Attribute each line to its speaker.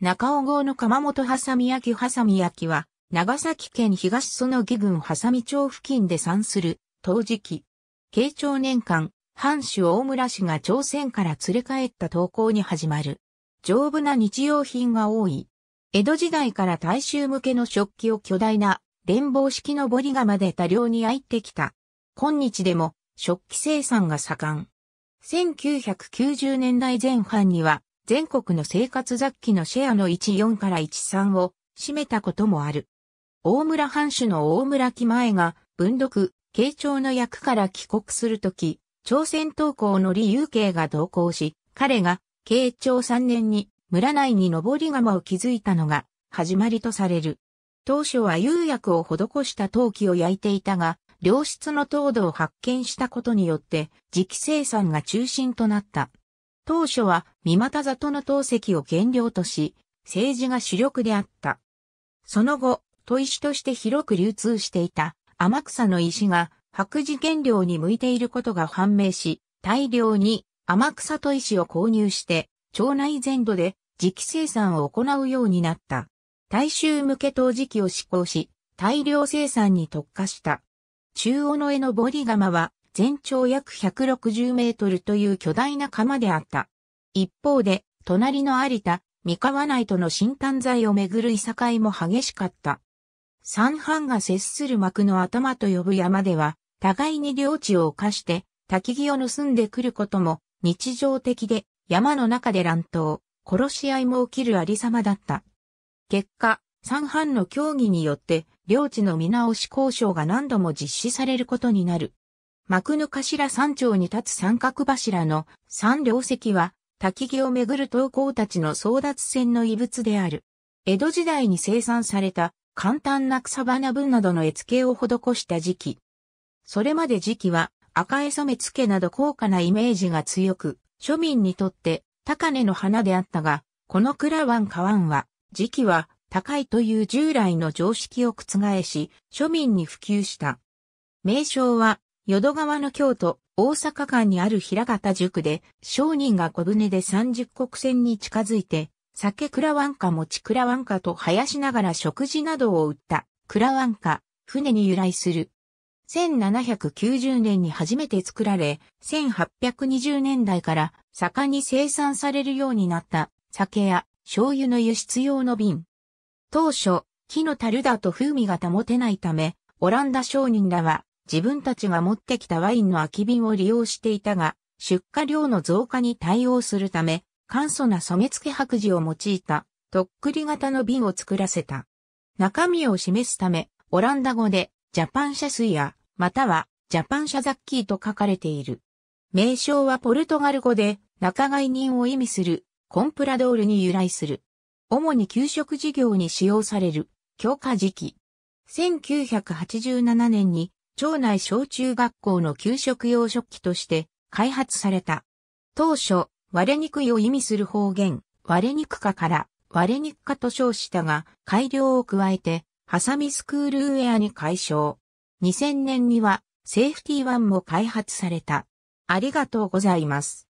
Speaker 1: 中尾号の鎌本ハサみ焼きハサみ焼きは、長崎県東園木郡ハサみ町付近で産する、陶磁器。慶長年間、藩主大村氏が朝鮮から連れ帰った投稿に始まる。丈夫な日用品が多い。江戸時代から大衆向けの食器を巨大な、連棒式のボリガまで多量に焼いてきた。今日でも、食器生産が盛ん。1990年代前半には、全国の生活雑記のシェアの14から13を占めたこともある。大村藩主の大村木前が文読、慶長の役から帰国するとき、朝鮮東校の李由慶が同行し、彼が慶長3年に村内に上り窯を築いたのが始まりとされる。当初は釉薬を施した陶器を焼いていたが、良質の糖度を発見したことによって、磁気生産が中心となった。当初は三股里の党石を原料とし、政治が主力であった。その後、砥石として広く流通していた天草の石が白磁原料に向いていることが判明し、大量に天草砥石を購入して、町内全土で磁気生産を行うようになった。大衆向け陶磁器を施行し、大量生産に特化した。中央の絵のボリガマは全長約160メートルという巨大な釜であった。一方で、隣の有田、三河内との新丹材をめぐるいさかいも激しかった。三藩が接する幕の頭と呼ぶ山では、互いに領地を犯して、焚木を盗んでくることも、日常的で、山の中で乱闘、殺し合いも起きるありさまだった。結果、三藩の協議によって、領地の見直し交渉が何度も実施されることになる。幕の頭山頂に立つ三角柱の三両石は、滝木をめぐる投稿たちの争奪戦の遺物である。江戸時代に生産された簡単な草花分などの絵付けを施した時期。それまで時期は赤絵染付など高価なイメージが強く、庶民にとって高根の花であったが、この倉湾河ンは、時期は高いという従来の常識を覆し、庶民に普及した。名称は淀川の京都、大阪間にある平方塾で、商人が小舟で三十国船に近づいて、酒倉湾か餅倉湾かと生やしながら食事などを売った倉湾か、船に由来する。1790年に初めて作られ、1820年代から盛んに生産されるようになった酒や醤油の輸出用の瓶。当初、木の樽だと風味が保てないため、オランダ商人らは自分たちが持ってきたワインの空き瓶を利用していたが、出荷量の増加に対応するため、簡素な染付白磁を用いた、とっくり型の瓶を作らせた。中身を示すため、オランダ語で、ジャパンシャスイヤ、または、ジャパンシャザッキーと書かれている。名称はポルトガル語で、仲買人を意味する、コンプラドールに由来する。主に給食事業に使用される、強化時期。1987年に町内小中学校の給食用食器として開発された。当初、割れにくいを意味する方言、割れにくかから割れにくかと称したが、改良を加えて、ハサミスクールウェアに解消。2000年には、セーフティーワンも開発された。ありがとうございます。